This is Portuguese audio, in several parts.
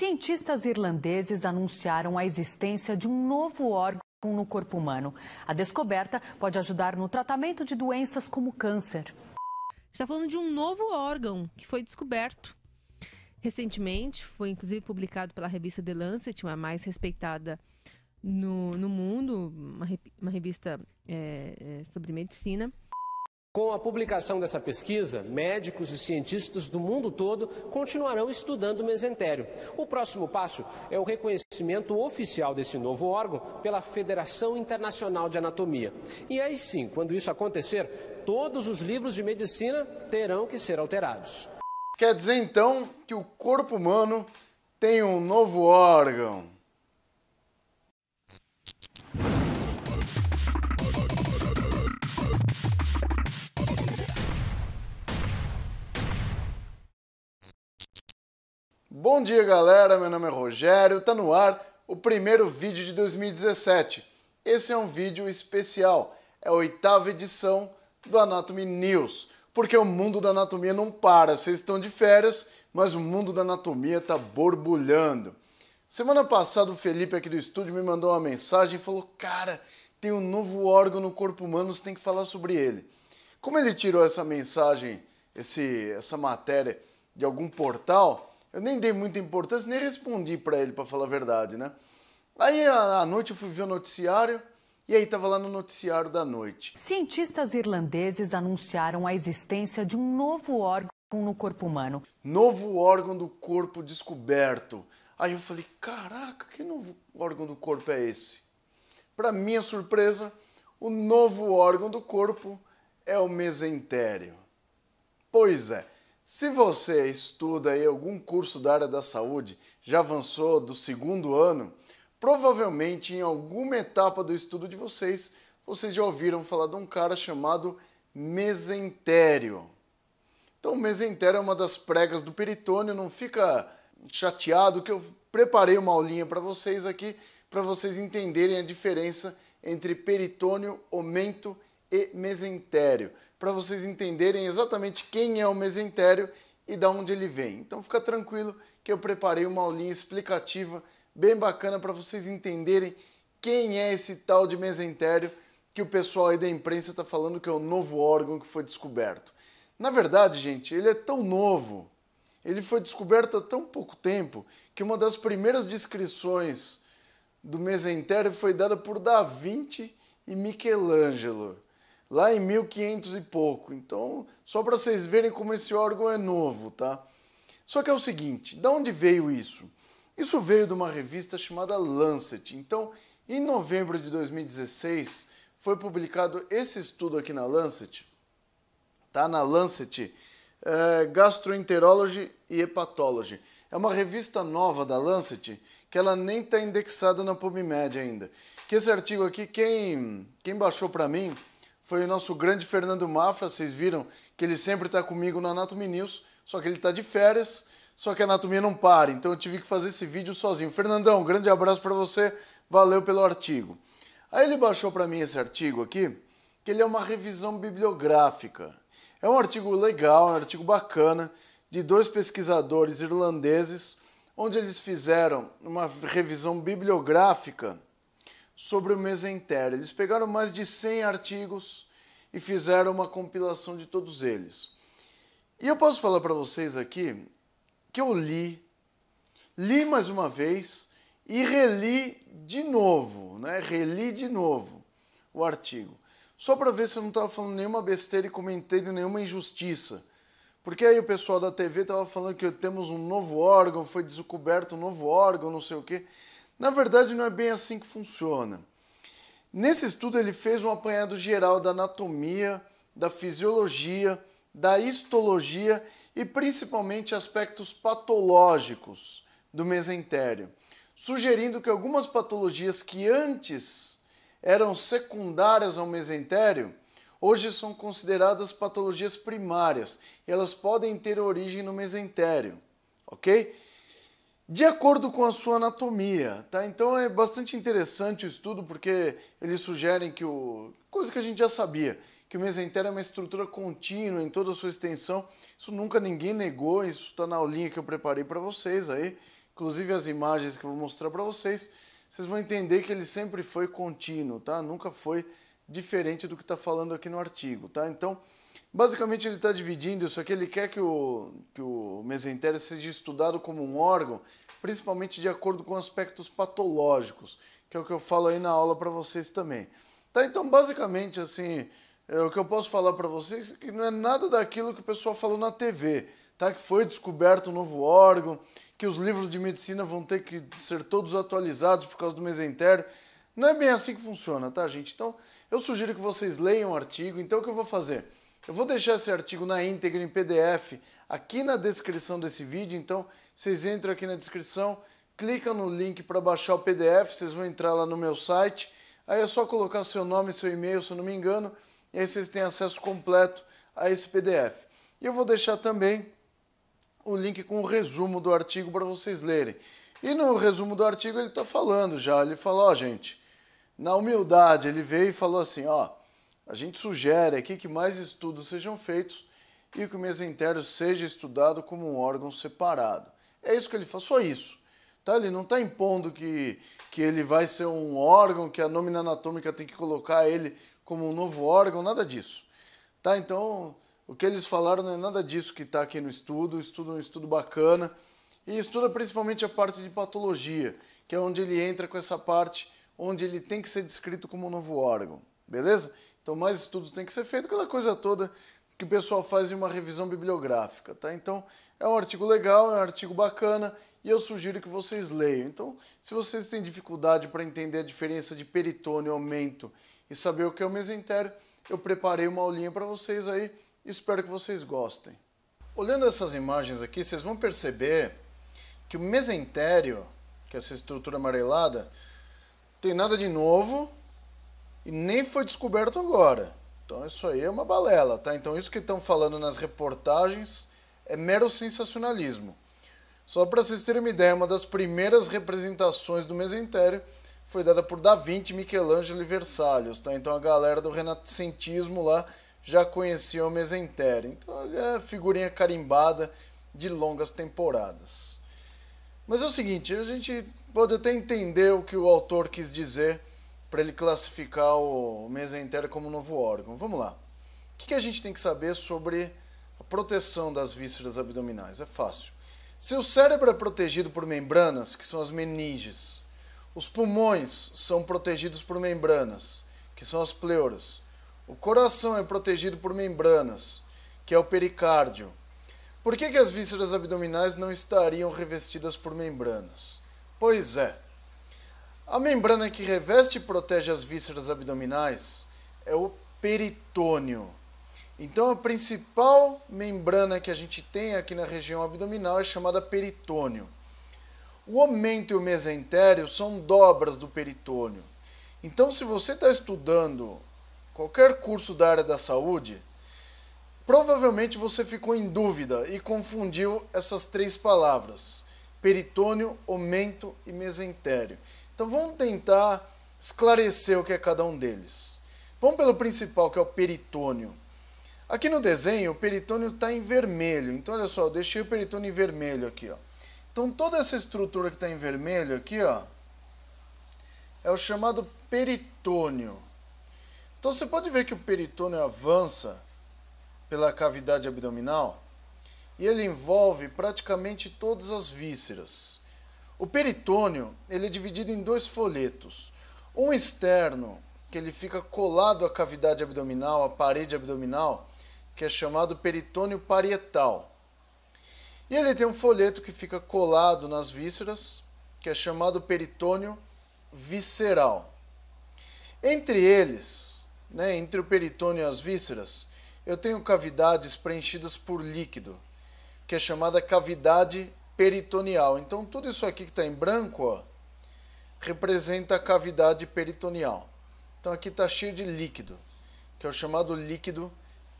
Cientistas irlandeses anunciaram a existência de um novo órgão no corpo humano. A descoberta pode ajudar no tratamento de doenças como câncer. Está falando de um novo órgão que foi descoberto recentemente, foi inclusive publicado pela revista The Lancet, uma mais respeitada no, no mundo, uma, uma revista é, sobre medicina. Com a publicação dessa pesquisa, médicos e cientistas do mundo todo continuarão estudando o mesentério. O próximo passo é o reconhecimento oficial desse novo órgão pela Federação Internacional de Anatomia. E aí sim, quando isso acontecer, todos os livros de medicina terão que ser alterados. Quer dizer então que o corpo humano tem um novo órgão. Bom dia, galera. Meu nome é Rogério. Tá no ar o primeiro vídeo de 2017. Esse é um vídeo especial. É a oitava edição do Anatomy News, porque o mundo da anatomia não para. Vocês estão de férias, mas o mundo da anatomia tá borbulhando. Semana passada o Felipe aqui do estúdio me mandou uma mensagem e falou: "Cara, tem um novo órgão no corpo humano, você tem que falar sobre ele". Como ele tirou essa mensagem, esse, essa matéria de algum portal, eu nem dei muita importância, nem respondi para ele, para falar a verdade, né? Aí à noite eu fui ver o noticiário e aí estava lá no noticiário da noite. Cientistas irlandeses anunciaram a existência de um novo órgão no corpo humano. Novo órgão do corpo descoberto. Aí eu falei: "Caraca, que novo órgão do corpo é esse?" Para minha surpresa, o novo órgão do corpo é o mesentério. Pois é, se você estuda aí algum curso da área da saúde, já avançou do segundo ano, provavelmente em alguma etapa do estudo de vocês, vocês já ouviram falar de um cara chamado mesentério. Então, mesentério é uma das pregas do peritônio, não fica chateado que eu preparei uma aulinha para vocês aqui para vocês entenderem a diferença entre peritônio, omento e mesentério para vocês entenderem exatamente quem é o mesentério e da onde ele vem. Então fica tranquilo que eu preparei uma aulinha explicativa bem bacana para vocês entenderem quem é esse tal de mesentério que o pessoal aí da imprensa está falando que é o novo órgão que foi descoberto. Na verdade, gente, ele é tão novo, ele foi descoberto há tão pouco tempo que uma das primeiras descrições do mesentério foi dada por Da Vinci e Michelangelo lá em 1500 e pouco. Então, só para vocês verem como esse órgão é novo, tá? Só que é o seguinte, de onde veio isso? Isso veio de uma revista chamada Lancet. Então, em novembro de 2016, foi publicado esse estudo aqui na Lancet, tá? Na Lancet é, Gastroenterology e Hepatology. É uma revista nova da Lancet que ela nem está indexada na PubMed ainda. Que esse artigo aqui, quem, quem baixou para mim foi o nosso grande Fernando Mafra, vocês viram que ele sempre está comigo no Anatomy News, só que ele está de férias, só que a anatomia não para, então eu tive que fazer esse vídeo sozinho. Fernandão, um grande abraço para você, valeu pelo artigo. Aí ele baixou para mim esse artigo aqui, que ele é uma revisão bibliográfica. É um artigo legal, um artigo bacana, de dois pesquisadores irlandeses, onde eles fizeram uma revisão bibliográfica sobre o mesentério. Eles pegaram mais de 100 artigos e fizeram uma compilação de todos eles. E eu posso falar para vocês aqui que eu li, li mais uma vez e reli de novo, né? Reli de novo o artigo. Só para ver se eu não estava falando nenhuma besteira e comentando nenhuma injustiça. Porque aí o pessoal da TV estava falando que temos um novo órgão, foi descoberto um novo órgão, não sei o quê. Na verdade, não é bem assim que funciona. Nesse estudo, ele fez um apanhado geral da anatomia, da fisiologia, da histologia e principalmente aspectos patológicos do mesentério, sugerindo que algumas patologias que antes eram secundárias ao mesentério hoje são consideradas patologias primárias. e elas podem ter origem no mesentério, ok? de acordo com a sua anatomia, tá? Então é bastante interessante o estudo porque eles sugerem que o coisa que a gente já sabia, que o mesentério é uma estrutura contínua em toda a sua extensão. Isso nunca ninguém negou, isso está na aulinha que eu preparei para vocês aí, inclusive as imagens que eu vou mostrar para vocês. Vocês vão entender que ele sempre foi contínuo, tá? Nunca foi diferente do que está falando aqui no artigo, tá? Então, Basicamente, ele está dividindo isso aqui. Ele quer que o, que o mesentério seja estudado como um órgão, principalmente de acordo com aspectos patológicos, que é o que eu falo aí na aula para vocês também. Tá, então, basicamente, assim, é, o que eu posso falar para vocês é que não é nada daquilo que o pessoal falou na TV, tá? Que foi descoberto um novo órgão, que os livros de medicina vão ter que ser todos atualizados por causa do mesentério. Não é bem assim que funciona, tá, gente? Então, eu sugiro que vocês leiam o artigo. Então, o que eu vou fazer? Eu vou deixar esse artigo na íntegra em PDF aqui na descrição desse vídeo, então vocês entram aqui na descrição, clicam no link para baixar o PDF, vocês vão entrar lá no meu site, aí é só colocar seu nome, seu e-mail, se eu não me engano, e aí vocês têm acesso completo a esse PDF. E eu vou deixar também o link com o resumo do artigo para vocês lerem. E no resumo do artigo ele está falando já, ele falou, ó, gente, na humildade, ele veio e falou assim, ó, a gente sugere aqui que mais estudos sejam feitos e que o mesentério seja estudado como um órgão separado. É isso que ele faz, só isso. Tá? Ele não está impondo que, que ele vai ser um órgão, que a nômina anatômica tem que colocar ele como um novo órgão, nada disso. Tá? Então, o que eles falaram não é nada disso que está aqui no estudo. O estudo é um estudo bacana e estuda principalmente a parte de patologia, que é onde ele entra com essa parte onde ele tem que ser descrito como um novo órgão. Beleza? Então, mais estudos têm que ser feitos, aquela coisa toda que o pessoal faz em uma revisão bibliográfica, tá? Então, é um artigo legal, é um artigo bacana e eu sugiro que vocês leiam. Então, se vocês têm dificuldade para entender a diferença de peritônio, aumento e saber o que é o mesentério, eu preparei uma aulinha para vocês aí e espero que vocês gostem. Olhando essas imagens aqui, vocês vão perceber que o mesentério, que é essa estrutura amarelada, tem nada de novo, e nem foi descoberto agora. Então isso aí é uma balela, tá? Então isso que estão falando nas reportagens é mero sensacionalismo. Só para vocês terem uma ideia, uma das primeiras representações do mesentério foi dada por Da Vinci, Michelangelo e Versalhes, tá? Então a galera do renascentismo lá já conhecia o mesentério. Então é figurinha carimbada de longas temporadas. Mas é o seguinte, a gente pode até entender o que o autor quis dizer para ele classificar o mesentério como novo órgão. Vamos lá. O que, que a gente tem que saber sobre a proteção das vísceras abdominais? É fácil. Se o cérebro é protegido por membranas, que são as meninges, os pulmões são protegidos por membranas, que são as pleuras. O coração é protegido por membranas, que é o pericárdio. Por que, que as vísceras abdominais não estariam revestidas por membranas? Pois é. A membrana que reveste e protege as vísceras abdominais é o peritônio. Então, a principal membrana que a gente tem aqui na região abdominal é chamada peritônio. O aumento e o mesentério são dobras do peritônio. Então, se você está estudando qualquer curso da área da saúde, provavelmente você ficou em dúvida e confundiu essas três palavras: peritônio, aumento e mesentério. Então vamos tentar esclarecer o que é cada um deles. Vamos pelo principal, que é o peritônio. Aqui no desenho, o peritônio está em vermelho. Então, olha só, eu deixei o peritônio em vermelho aqui. Ó. Então, toda essa estrutura que está em vermelho aqui, ó, é o chamado peritônio. Então, você pode ver que o peritônio avança pela cavidade abdominal e ele envolve praticamente todas as vísceras. O peritônio ele é dividido em dois folhetos. Um externo, que ele fica colado à cavidade abdominal, à parede abdominal, que é chamado peritônio parietal. E ele tem um folheto que fica colado nas vísceras, que é chamado peritônio visceral. Entre eles, né, entre o peritônio e as vísceras, eu tenho cavidades preenchidas por líquido, que é chamada cavidade peritoneal. Então, tudo isso aqui que está em branco ó, representa a cavidade peritoneal. Então, aqui está cheio de líquido, que é o chamado líquido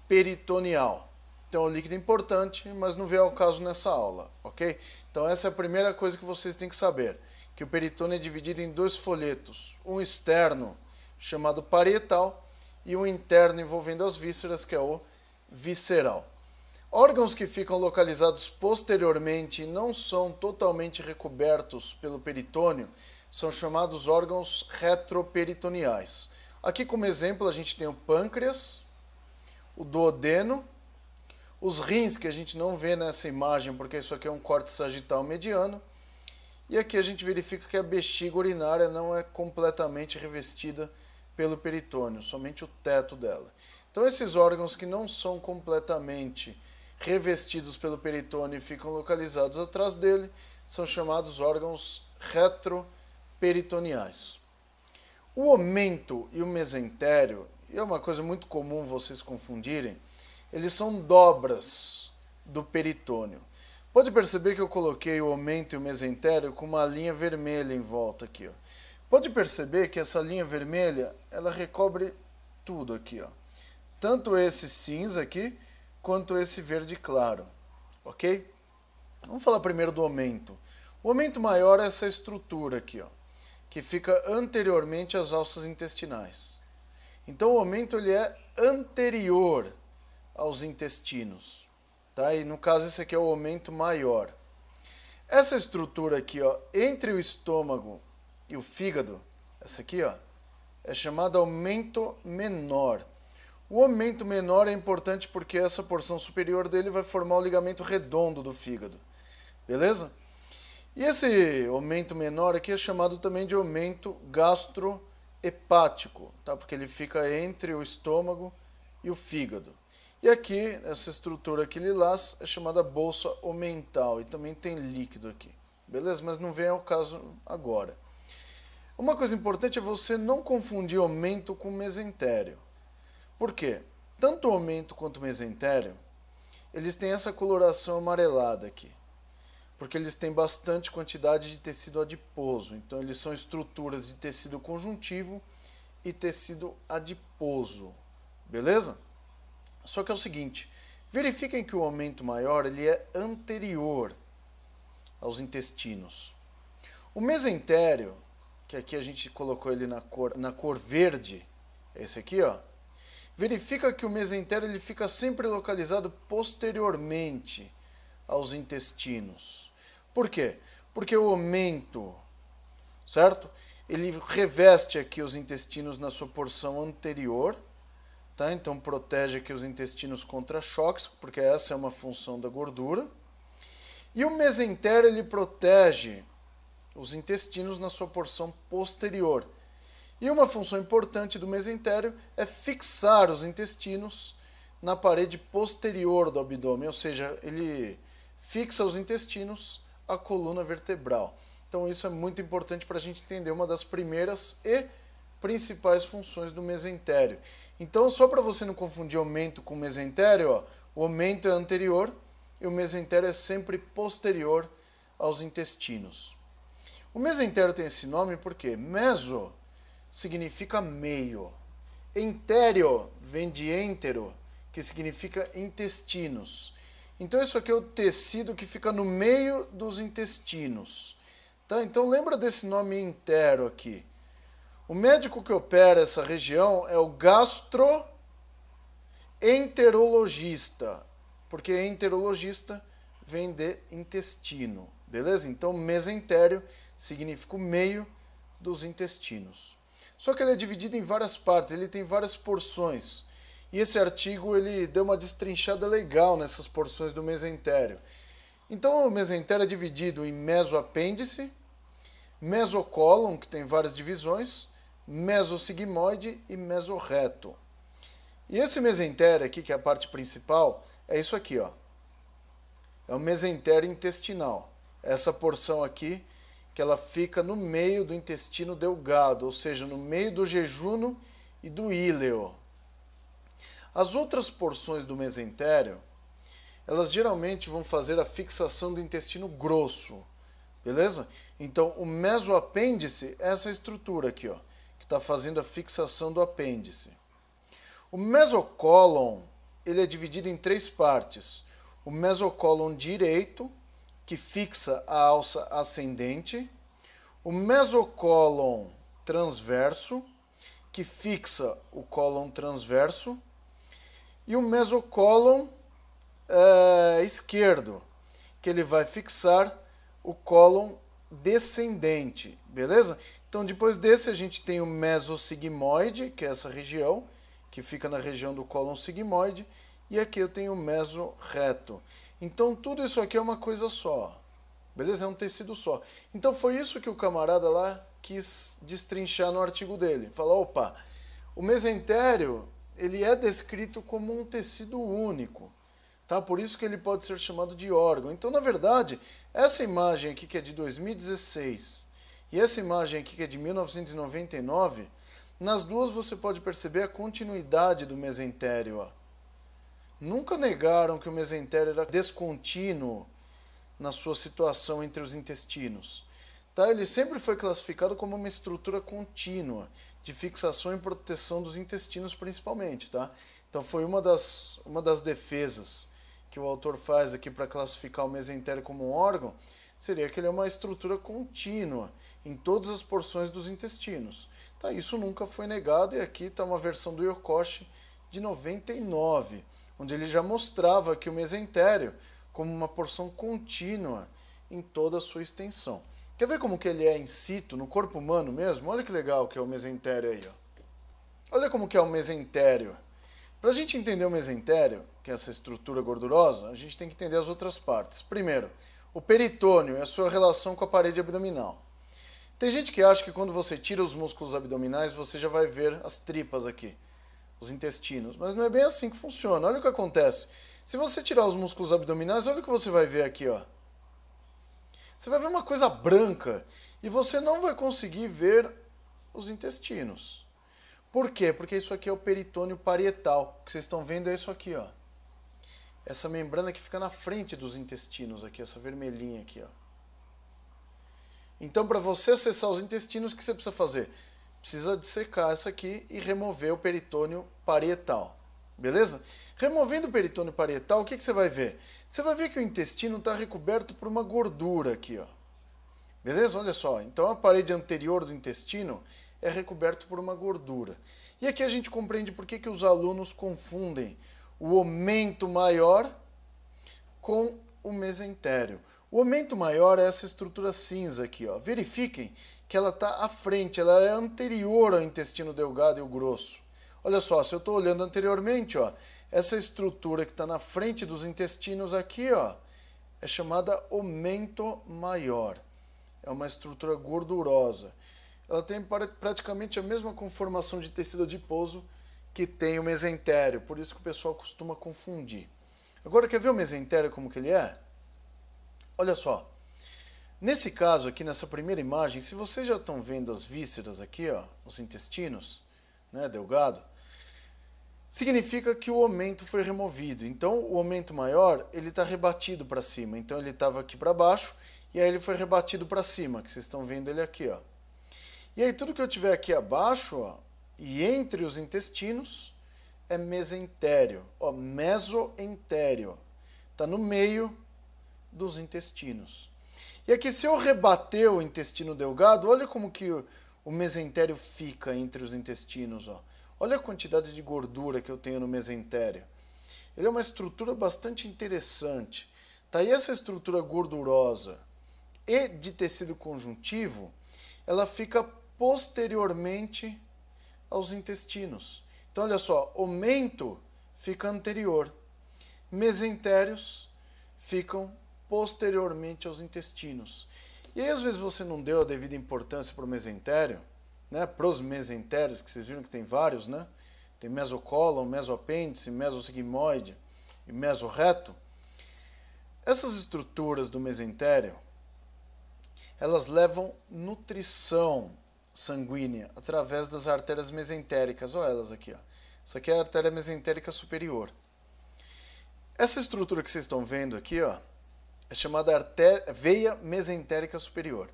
peritoneal. Então, é um líquido importante, mas não vem ao caso nessa aula, ok? Então, essa é a primeira coisa que vocês têm que saber, que o peritônio é dividido em dois folhetos, um externo, chamado parietal, e um interno envolvendo as vísceras, que é o visceral. Órgãos que ficam localizados posteriormente e não são totalmente recobertos pelo peritônio são chamados órgãos retroperitoneais. Aqui, como exemplo, a gente tem o pâncreas, o duodeno, os rins, que a gente não vê nessa imagem porque isso aqui é um corte sagital mediano, e aqui a gente verifica que a bexiga urinária não é completamente revestida pelo peritônio, somente o teto dela. Então, esses órgãos que não são completamente revestidos pelo peritônio e ficam localizados atrás dele, são chamados órgãos retroperitoniais. O omento e o mesentério, e é uma coisa muito comum vocês confundirem, eles são dobras do peritônio. Pode perceber que eu coloquei o omento e o mesentério com uma linha vermelha em volta aqui. Ó. Pode perceber que essa linha vermelha, ela recobre tudo aqui. Ó. Tanto esse cinza aqui, quanto esse verde claro, ok? Vamos falar primeiro do aumento. O aumento maior é essa estrutura aqui, ó, que fica anteriormente às alças intestinais. Então o aumento ele é anterior aos intestinos, tá? E no caso esse aqui é o aumento maior. Essa estrutura aqui, ó, entre o estômago e o fígado, essa aqui, ó, é chamada aumento menor. O aumento menor é importante porque essa porção superior dele vai formar o ligamento redondo do fígado. Beleza? E esse aumento menor aqui é chamado também de aumento gastrohepático, tá? Porque ele fica entre o estômago e o fígado. E aqui, essa estrutura aqui lilás é chamada bolsa omental e também tem líquido aqui. Beleza? Mas não vem ao caso agora. Uma coisa importante é você não confundir aumento com mesentério. Por quê? Tanto o aumento quanto o mesentério, eles têm essa coloração amarelada aqui. Porque eles têm bastante quantidade de tecido adiposo. Então, eles são estruturas de tecido conjuntivo e tecido adiposo. Beleza? Só que é o seguinte, verifiquem que o aumento maior ele é anterior aos intestinos. O mesentério, que aqui a gente colocou ele na cor, na cor verde, é esse aqui, ó, verifica que o mesentero ele fica sempre localizado posteriormente aos intestinos. Por quê? Porque o aumento, certo? Ele reveste aqui os intestinos na sua porção anterior, tá? Então protege aqui os intestinos contra choques, porque essa é uma função da gordura. E o mesentero ele protege os intestinos na sua porção posterior e uma função importante do mesentério é fixar os intestinos na parede posterior do abdômen, ou seja, ele fixa os intestinos à coluna vertebral. Então isso é muito importante para a gente entender uma das primeiras e principais funções do mesentério. Então, só para você não confundir aumento com mesentério, ó, o aumento é anterior e o mesentério é sempre posterior aos intestinos. O mesentério tem esse nome porque meso significa meio. Entério vem de entero, que significa intestinos. Então isso aqui é o tecido que fica no meio dos intestinos. Tá? Então lembra desse nome entero aqui. O médico que opera essa região é o gastroenterologista, porque enterologista vem de intestino, beleza? Então mesentério significa o meio dos intestinos. Só que ele é dividido em várias partes, ele tem várias porções. E esse artigo ele deu uma destrinchada legal nessas porções do mesentério. Então o mesentério é dividido em mesoapêndice, mesocólon, que tem várias divisões, mesosigmoide e mesoreto. E esse mesentério aqui, que é a parte principal, é isso aqui, ó. É o mesentério intestinal. Essa porção aqui que ela fica no meio do intestino delgado, ou seja, no meio do jejuno e do íleo. As outras porções do mesentério, elas geralmente vão fazer a fixação do intestino grosso, beleza? Então, o mesoapêndice é essa estrutura aqui, ó, que está fazendo a fixação do apêndice. O mesocólon, ele é dividido em três partes. O mesocólon direito, que fixa a alça ascendente, o mesocólon transverso, que fixa o cólon transverso, e o mesocólon é, eh, esquerdo, que ele vai fixar o cólon descendente, beleza? Então, depois desse, a gente tem o mesossigmoide, que é essa região, que fica na região do cólon sigmoide, e aqui eu tenho o reto. Então tudo isso aqui é uma coisa só. Beleza? É um tecido só. Então foi isso que o camarada lá quis destrinchar no artigo dele. Falou, opa, o mesentério, ele é descrito como um tecido único. Tá? Por isso que ele pode ser chamado de órgão. Então, na verdade, essa imagem aqui que é de 2016 e essa imagem aqui que é de 1999, nas duas você pode perceber a continuidade do mesentério. Ó nunca negaram que o mesentério era descontínuo na sua situação entre os intestinos. Tá? Ele sempre foi classificado como uma estrutura contínua de fixação e proteção dos intestinos, principalmente. Tá? Então, foi uma das, uma das defesas que o autor faz aqui para classificar o mesentério como um órgão, seria que ele é uma estrutura contínua em todas as porções dos intestinos. Tá? Isso nunca foi negado, e aqui está uma versão do Yokoshi de 99 onde ele já mostrava que o mesentério como uma porção contínua em toda a sua extensão. Quer ver como que ele é in situ, no corpo humano mesmo? Olha que legal que é o mesentério aí, ó. Olha como que é o mesentério. Para a gente entender o mesentério, que é essa estrutura gordurosa, a gente tem que entender as outras partes. Primeiro, o peritônio e a sua relação com a parede abdominal. Tem gente que acha que quando você tira os músculos abdominais, você já vai ver as tripas aqui os intestinos. Mas não é bem assim que funciona. Olha o que acontece. Se você tirar os músculos abdominais, olha o que você vai ver aqui, ó. Você vai ver uma coisa branca e você não vai conseguir ver os intestinos. Por quê? Porque isso aqui é o peritônio parietal. O que vocês estão vendo é isso aqui, ó. Essa membrana que fica na frente dos intestinos aqui, essa vermelhinha aqui, ó. Então, para você acessar os intestinos, o que você precisa fazer? precisa dissecar essa aqui e remover o peritônio parietal. Beleza? Removendo o peritônio parietal, o que, que você vai ver? Você vai ver que o intestino está recoberto por uma gordura aqui, ó. Beleza? Olha só. Então a parede anterior do intestino é recoberto por uma gordura. E aqui a gente compreende por que, que os alunos confundem o aumento maior com o mesentério. O aumento maior é essa estrutura cinza aqui. Ó. Verifiquem que ela está à frente, ela é anterior ao intestino delgado e o grosso. Olha só, se eu estou olhando anteriormente, ó, essa estrutura que está na frente dos intestinos aqui, ó, é chamada omento maior. É uma estrutura gordurosa. Ela tem praticamente a mesma conformação de tecido adiposo que tem o mesentério, por isso que o pessoal costuma confundir. Agora quer ver o mesentério como que ele é? Olha só. Nesse caso aqui, nessa primeira imagem, se vocês já estão vendo as vísceras aqui, ó, os intestinos, né, delgado, significa que o aumento foi removido. Então, o aumento maior, ele está rebatido para cima. Então, ele estava aqui para baixo e aí ele foi rebatido para cima, que vocês estão vendo ele aqui, ó. E aí, tudo que eu tiver aqui abaixo, ó, e entre os intestinos, é mesentério, ó, mesoentério. Está no meio dos intestinos. E aqui, se eu rebater o intestino delgado, olha como que o mesentério fica entre os intestinos. Ó. Olha a quantidade de gordura que eu tenho no mesentério. Ele é uma estrutura bastante interessante. Tá aí essa estrutura gordurosa e de tecido conjuntivo, ela fica posteriormente aos intestinos. Então, olha só, o mento fica anterior, mesentérios ficam posteriormente aos intestinos. E aí, às vezes, você não deu a devida importância para o mesentério, né? para os mesentérios, que vocês viram que tem vários, né? Tem mesocólon, mesoapêndice, mesossigmoide e mesoreto. Essas estruturas do mesentério, elas levam nutrição sanguínea através das artérias mesentéricas. Olha elas aqui. Ó. Isso aqui é a artéria mesentérica superior. Essa estrutura que vocês estão vendo aqui, ó, é chamada veia mesentérica superior.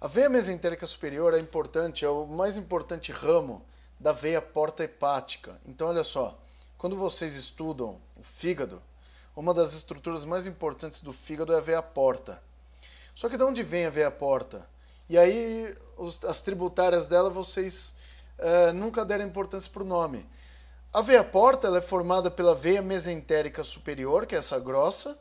A veia mesentérica superior é importante, é o mais importante ramo da veia porta hepática. Então, olha só, quando vocês estudam o fígado, uma das estruturas mais importantes do fígado é a veia porta. Só que de onde vem a veia porta? E aí, os, as tributárias dela vocês é, nunca deram importância para o nome. A veia porta é formada pela veia mesentérica superior, que é essa grossa,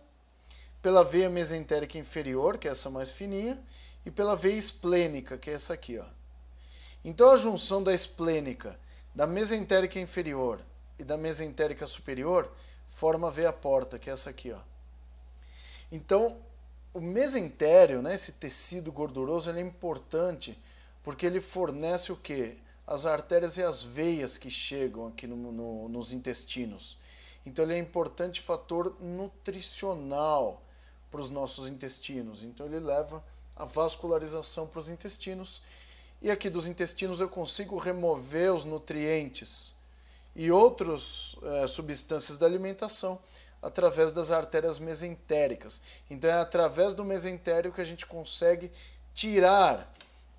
pela veia mesentérica inferior, que é essa mais fininha, e pela veia esplênica, que é essa aqui. Ó. Então a junção da esplênica, da mesentérica inferior e da mesentérica superior forma a veia porta, que é essa aqui. Ó. Então o mesentério, né, esse tecido gorduroso, ele é importante porque ele fornece o que? As artérias e as veias que chegam aqui no, no, nos intestinos. Então ele é importante fator nutricional para os nossos intestinos. Então ele leva a vascularização para os intestinos. E aqui dos intestinos eu consigo remover os nutrientes e outras eh, substâncias da alimentação através das artérias mesentéricas. Então é através do mesentério que a gente consegue tirar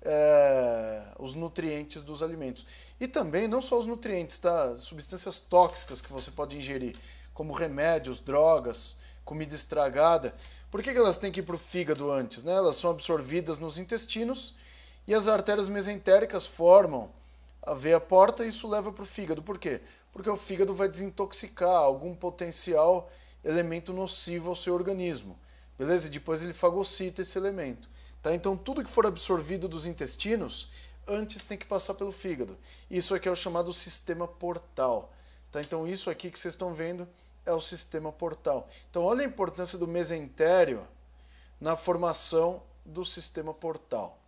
eh, os nutrientes dos alimentos. E também não só os nutrientes, tá? substâncias tóxicas que você pode ingerir, como remédios, drogas, comida estragada. Por que, que elas têm que ir para o fígado antes? Né? Elas são absorvidas nos intestinos e as artérias mesentéricas formam a veia porta e isso leva para o fígado. Por quê? Porque o fígado vai desintoxicar algum potencial elemento nocivo ao seu organismo. Beleza? depois ele fagocita esse elemento. Tá? Então, tudo que for absorvido dos intestinos, antes tem que passar pelo fígado. Isso aqui é o chamado sistema portal. Tá? Então, isso aqui que vocês estão vendo é o sistema portal. Então, olha a importância do mesentério na formação do sistema portal.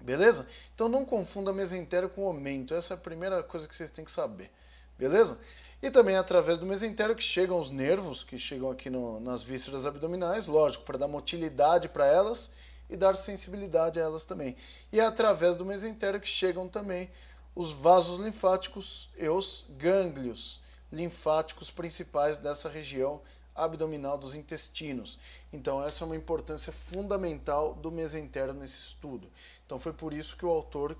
Beleza? Então, não confunda mesentério com aumento. Essa é a primeira coisa que vocês têm que saber. Beleza? E também é através do mesentério que chegam os nervos, que chegam aqui no, nas vísceras abdominais, lógico, para dar motilidade para elas e dar sensibilidade a elas também. E é através do mesentério que chegam também os vasos linfáticos e os gânglios linfáticos principais dessa região abdominal dos intestinos. Então, essa é uma importância fundamental do mesentério nesse estudo. Então, foi por isso que o autor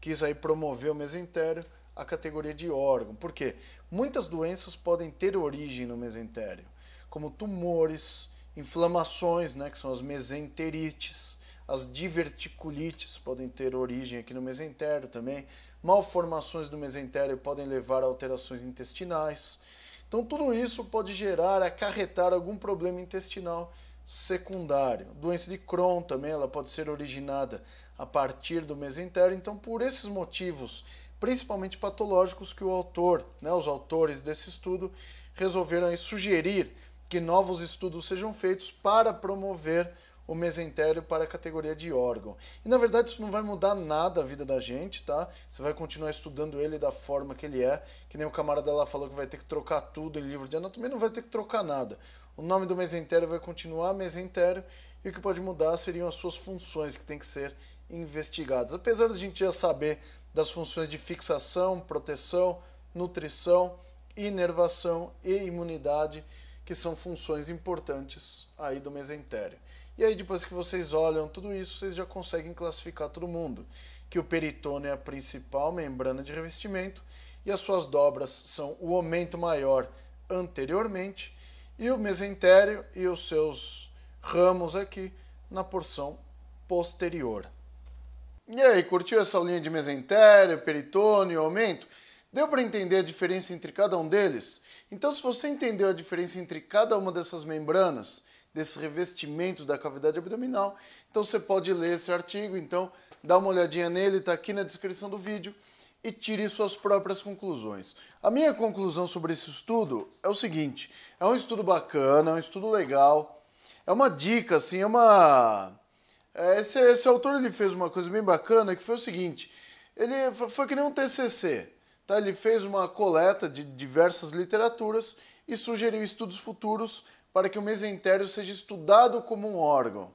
quis aí promover o mesentério a categoria de órgão. porque Muitas doenças podem ter origem no mesentério, como tumores, inflamações, né, que são as mesenterites, as diverticulites podem ter origem aqui no mesentério também, malformações do mesentério podem levar a alterações intestinais. Então, tudo isso pode gerar, acarretar algum problema intestinal secundário. Doença de Crohn também, ela pode ser originada a partir do mesentério. Então, por esses motivos, principalmente patológicos, que o autor, né, os autores desse estudo, resolveram sugerir que novos estudos sejam feitos para promover o mesentério para a categoria de órgão. E na verdade isso não vai mudar nada a vida da gente, tá? Você vai continuar estudando ele da forma que ele é, que nem o camarada lá falou que vai ter que trocar tudo em livro de anatomia, não vai ter que trocar nada. O nome do mesentério vai continuar mesentério e o que pode mudar seriam as suas funções que tem que ser investigadas. Apesar da gente já saber das funções de fixação, proteção, nutrição, inervação e imunidade, que são funções importantes aí do mesentério. E aí, depois que vocês olham tudo isso, vocês já conseguem classificar todo mundo. Que o peritônio é a principal membrana de revestimento e as suas dobras são o aumento maior anteriormente e o mesentério e os seus ramos aqui na porção posterior. E aí, curtiu essa linha de mesentério, peritônio, aumento? Deu para entender a diferença entre cada um deles? Então, se você entendeu a diferença entre cada uma dessas membranas desse revestimento da cavidade abdominal. Então você pode ler esse artigo, então dá uma olhadinha nele, está aqui na descrição do vídeo e tire suas próprias conclusões. A minha conclusão sobre esse estudo é o seguinte: é um estudo bacana, é um estudo legal, é uma dica, assim, é uma. É, esse, esse autor ele fez uma coisa bem bacana que foi o seguinte: ele foi que nem um TCC, tá? Ele fez uma coleta de diversas literaturas e sugeriu estudos futuros para que o mesentério seja estudado como um órgão.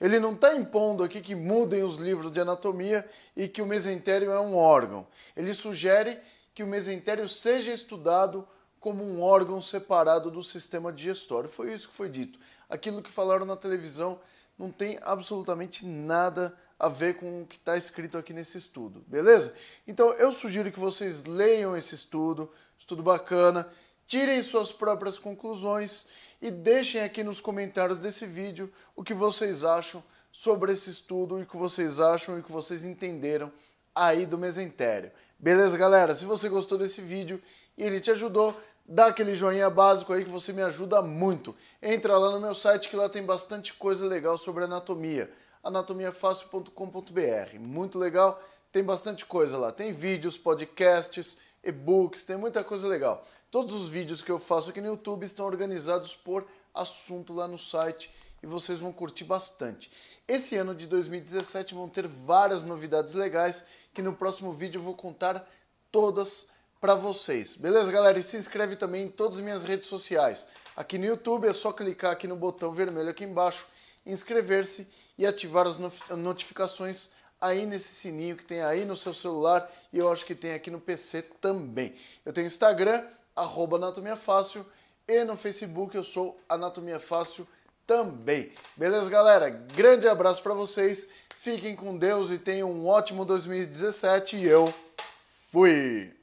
Ele não está impondo aqui que mudem os livros de anatomia e que o mesentério é um órgão. Ele sugere que o mesentério seja estudado como um órgão separado do sistema digestório. Foi isso que foi dito. Aquilo que falaram na televisão não tem absolutamente nada a ver com o que está escrito aqui nesse estudo, beleza? Então eu sugiro que vocês leiam esse estudo, estudo bacana, tirem suas próprias conclusões e deixem aqui nos comentários desse vídeo o que vocês acham sobre esse estudo e o que vocês acham e o que vocês entenderam aí do mesentério. Beleza, galera? Se você gostou desse vídeo e ele te ajudou, dá aquele joinha básico aí que você me ajuda muito. Entra lá no meu site que lá tem bastante coisa legal sobre anatomia, anatomiafácil.com.br. Muito legal, tem bastante coisa lá. Tem vídeos, podcasts, e-books, tem muita coisa legal. Todos os vídeos que eu faço aqui no YouTube estão organizados por assunto lá no site e vocês vão curtir bastante. Esse ano de 2017 vão ter várias novidades legais que no próximo vídeo eu vou contar todas para vocês. Beleza, galera? E se inscreve também em todas as minhas redes sociais. Aqui no YouTube é só clicar aqui no botão vermelho aqui embaixo, inscrever-se e ativar as notificações aí nesse sininho que tem aí no seu celular e eu acho que tem aqui no PC também. Eu tenho Instagram, arroba Anatomia Fácil. E no Facebook eu sou Anatomia Fácil também. Beleza, galera? Grande abraço para vocês. Fiquem com Deus e tenham um ótimo 2017. E eu fui!